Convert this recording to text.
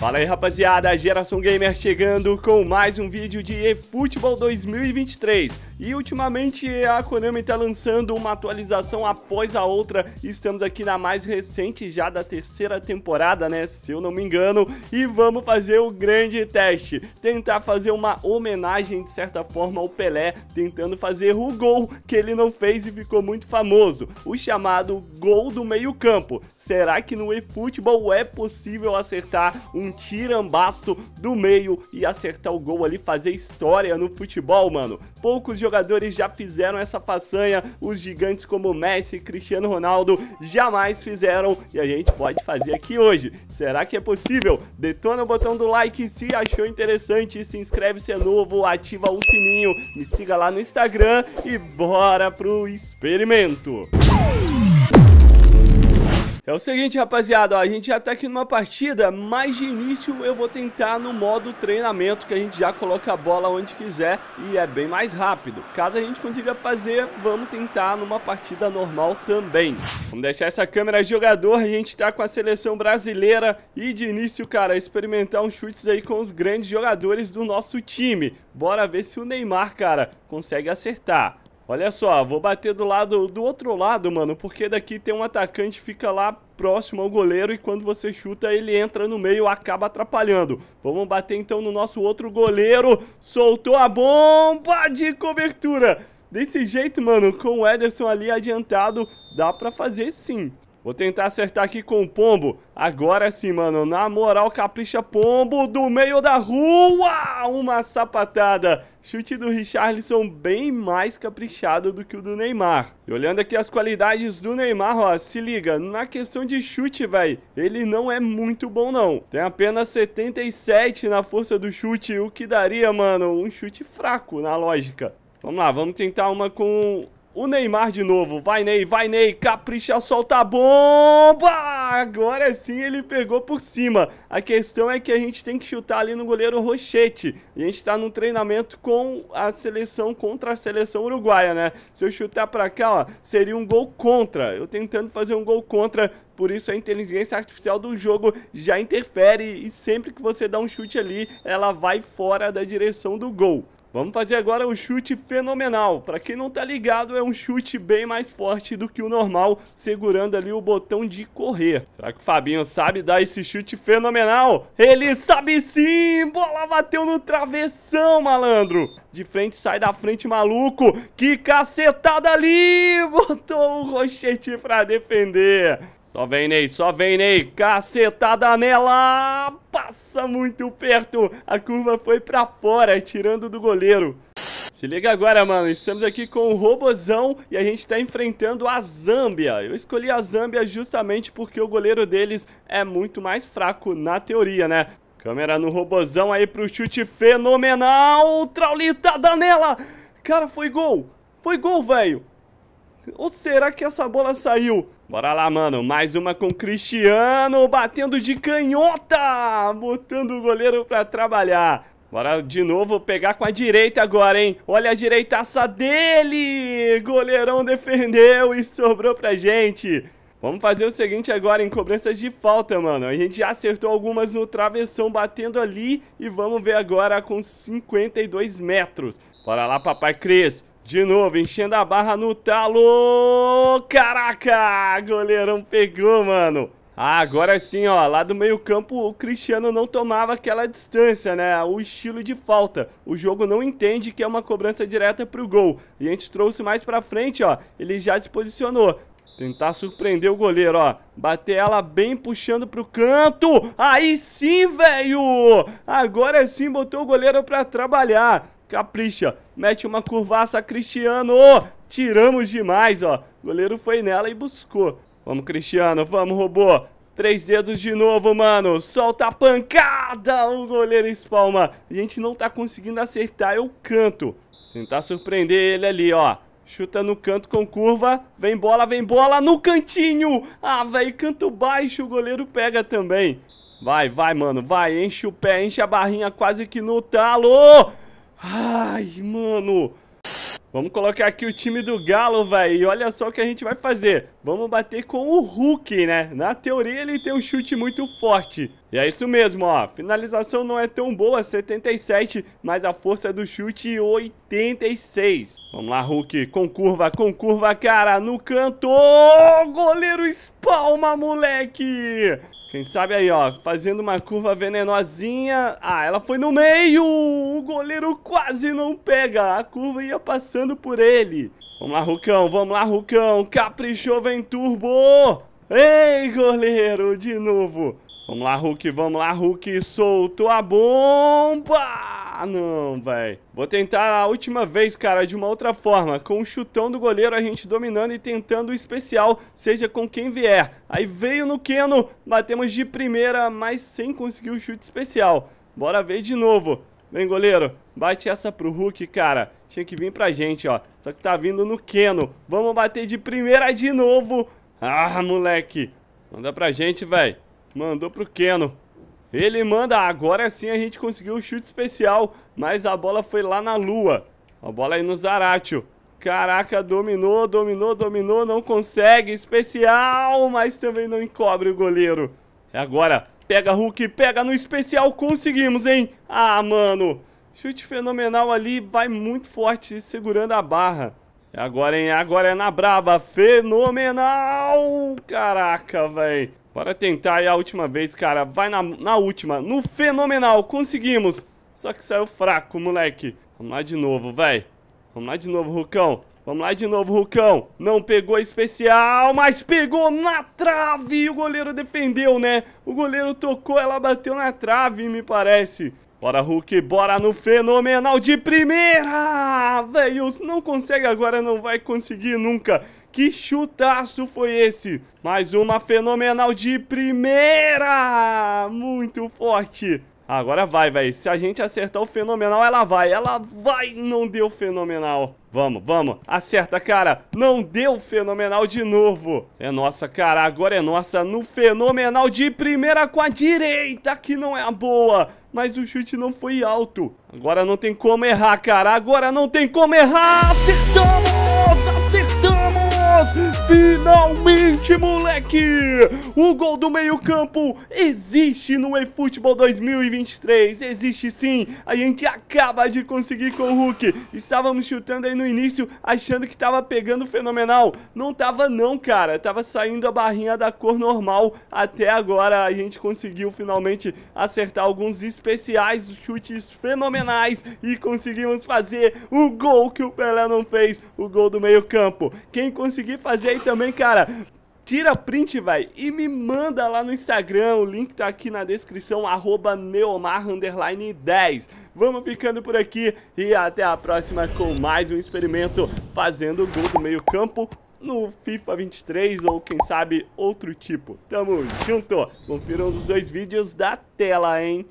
Fala aí rapaziada, Geração Gamer chegando com mais um vídeo de eFootball 2023 E ultimamente a Konami está lançando uma atualização após a outra Estamos aqui na mais recente já da terceira temporada, né, se eu não me engano E vamos fazer o grande teste Tentar fazer uma homenagem de certa forma ao Pelé Tentando fazer o gol que ele não fez e ficou muito famoso O chamado gol do meio campo Será que no eFootball é possível acertar um um tirambaço do meio e acertar o gol ali, fazer história no futebol, mano. Poucos jogadores já fizeram essa façanha, os gigantes como Messi e Cristiano Ronaldo jamais fizeram e a gente pode fazer aqui hoje. Será que é possível? Detona o botão do like se achou interessante, se inscreve se é novo, ativa o sininho, me siga lá no Instagram e bora pro experimento. Música é o seguinte, rapaziada, ó, a gente já tá aqui numa partida, mas de início eu vou tentar no modo treinamento, que a gente já coloca a bola onde quiser e é bem mais rápido. Caso a gente consiga fazer, vamos tentar numa partida normal também. Vamos deixar essa câmera jogador, a gente tá com a seleção brasileira e de início, cara, experimentar uns chutes aí com os grandes jogadores do nosso time. Bora ver se o Neymar, cara, consegue acertar. Olha só, vou bater do lado do outro lado, mano, porque daqui tem um atacante fica lá próximo ao goleiro e quando você chuta ele entra no meio, acaba atrapalhando. Vamos bater então no nosso outro goleiro. Soltou a bomba de cobertura. Desse jeito, mano, com o Ederson ali adiantado, dá pra fazer sim. Vou tentar acertar aqui com o pombo. Agora sim, mano. Na moral, capricha pombo do meio da rua. Uma sapatada. Chute do Richarlison bem mais caprichado do que o do Neymar. E olhando aqui as qualidades do Neymar, ó, se liga, na questão de chute, velho, ele não é muito bom não. Tem apenas 77 na força do chute, o que daria, mano, um chute fraco na lógica. Vamos lá, vamos tentar uma com o Neymar de novo. Vai, Ney, vai, Ney. Capricha, solta a bomba. Agora sim ele pegou por cima. A questão é que a gente tem que chutar ali no goleiro Rochete. E a gente tá num treinamento com a seleção contra a seleção uruguaia, né? Se eu chutar pra cá, ó, seria um gol contra. Eu tentando fazer um gol contra. Por isso a inteligência artificial do jogo já interfere. E sempre que você dá um chute ali, ela vai fora da direção do gol. Vamos fazer agora um chute fenomenal. Para quem não tá ligado, é um chute bem mais forte do que o normal, segurando ali o botão de correr. Será que o Fabinho sabe dar esse chute fenomenal? Ele sabe sim! Bola bateu no travessão, malandro! De frente, sai da frente, maluco! Que cacetada ali! Botou o um rochete para defender. Só vem, Ney, só vem, Ney. Cacetada nela! Passa muito perto. A curva foi pra fora, tirando do goleiro. Se liga agora, mano. Estamos aqui com o Robozão e a gente tá enfrentando a Zâmbia. Eu escolhi a Zâmbia justamente porque o goleiro deles é muito mais fraco na teoria, né? Câmera no Robozão aí pro chute fenomenal. Traulitada nela! Cara, foi gol! Foi gol, velho! Ou será que essa bola saiu? Bora lá, mano. Mais uma com o Cristiano, batendo de canhota, botando o goleiro pra trabalhar. Bora de novo pegar com a direita agora, hein? Olha a direitaça dele! Goleirão defendeu e sobrou pra gente. Vamos fazer o seguinte agora em cobranças de falta, mano. A gente já acertou algumas no travessão batendo ali e vamos ver agora com 52 metros. Bora lá, papai Cris. De novo, enchendo a barra no talo. Caraca, goleirão pegou, mano. Ah, agora sim, ó, lá do meio campo o Cristiano não tomava aquela distância, né, o estilo de falta. O jogo não entende que é uma cobrança direta pro gol. E a gente trouxe mais pra frente, ó, ele já se posicionou. Tentar surpreender o goleiro, ó. Bater ela bem puxando pro canto. Aí sim, velho! Agora sim botou o goleiro pra trabalhar capricha. Mete uma curvaça, Cristiano. Tiramos demais, ó. goleiro foi nela e buscou. Vamos, Cristiano. Vamos, robô. Três dedos de novo, mano. Solta a pancada. O goleiro espalma. A gente não tá conseguindo acertar. Eu canto. Tentar surpreender ele ali, ó. Chuta no canto com curva. Vem bola, vem bola no cantinho. Ah, velho, canto baixo. O goleiro pega também. Vai, vai, mano. Vai, enche o pé, enche a barrinha quase que no talo. Ai, mano. Vamos colocar aqui o time do Galo, velho. E olha só o que a gente vai fazer. Vamos bater com o Hulk, né? Na teoria, ele tem um chute muito forte. E é isso mesmo, ó. Finalização não é tão boa, 77, mas a força do chute, 86. Vamos lá, Hulk. Com curva, com curva, cara. No canto. Goleiro! espalma, moleque! Quem sabe aí, ó, fazendo uma curva venenosinha. Ah, ela foi no meio! O goleiro quase não pega. A curva ia passando por ele. Vamos lá, Rucão, vamos lá, Rucão. Caprichou, vem turbo! Ei, goleiro, de novo. Vamos lá, Hulk, vamos lá, Hulk. Soltou a bomba! Não, velho. Vou tentar a última vez, cara, de uma outra forma. Com o um chutão do goleiro, a gente dominando e tentando o especial, seja com quem vier. Aí veio no Keno, batemos de primeira, mas sem conseguir o chute especial. Bora ver de novo. Vem, goleiro. Bate essa pro Hulk, cara. Tinha que vir pra gente, ó. Só que tá vindo no Keno. Vamos bater de primeira de novo. Ah, moleque. Manda pra gente, velho. Mandou pro Keno. Ele manda, agora sim a gente conseguiu o chute especial, mas a bola foi lá na lua. A bola aí no Zaratio. Caraca, dominou, dominou, dominou, não consegue, especial, mas também não encobre o goleiro. É agora, pega Hulk, pega no especial, conseguimos, hein? Ah, mano, chute fenomenal ali, vai muito forte, segurando a barra. É agora, hein? Agora é na braba, fenomenal, caraca, velho. Bora tentar aí a última vez, cara. Vai na, na última. No fenomenal, conseguimos. Só que saiu fraco, moleque. Vamos lá de novo, velho. Vamos lá de novo, Rucão. Vamos lá de novo, Rucão. Não pegou especial, mas pegou na trave. O goleiro defendeu, né? O goleiro tocou, ela bateu na trave, me parece. Bora, Hulk, bora no fenomenal de primeira! Velho, não consegue agora, não vai conseguir nunca. Que chutaço foi esse? Mais uma fenomenal de primeira! Muito forte! Agora vai, velho. Se a gente acertar o fenomenal, ela vai. Ela vai! Não deu fenomenal. Vamos, vamos. Acerta, cara. Não deu fenomenal de novo. É nossa, cara. Agora é nossa no fenomenal de primeira com a direita, que não é a boa. Mas o chute não foi alto. Agora não tem como errar, cara. Agora não tem como errar. Acertamos! Finalmente, moleque! O gol do meio-campo existe no eFootball 2023. Existe sim. A gente acaba de conseguir com o Hulk. Estávamos chutando aí no início, achando que tava pegando fenomenal. Não tava não, cara. Tava saindo a barrinha da cor normal. Até agora a gente conseguiu finalmente acertar alguns especiais, chutes fenomenais e conseguimos fazer o gol que o Pelé não fez, o gol do meio-campo. Quem conseguiu conseguir fazer aí também, cara, tira print, vai, e me manda lá no Instagram, o link tá aqui na descrição, arroba neomar10. Vamos ficando por aqui e até a próxima com mais um experimento fazendo gol do meio campo no FIFA 23 ou quem sabe outro tipo. Tamo junto, confira um dos dois vídeos da tela, hein?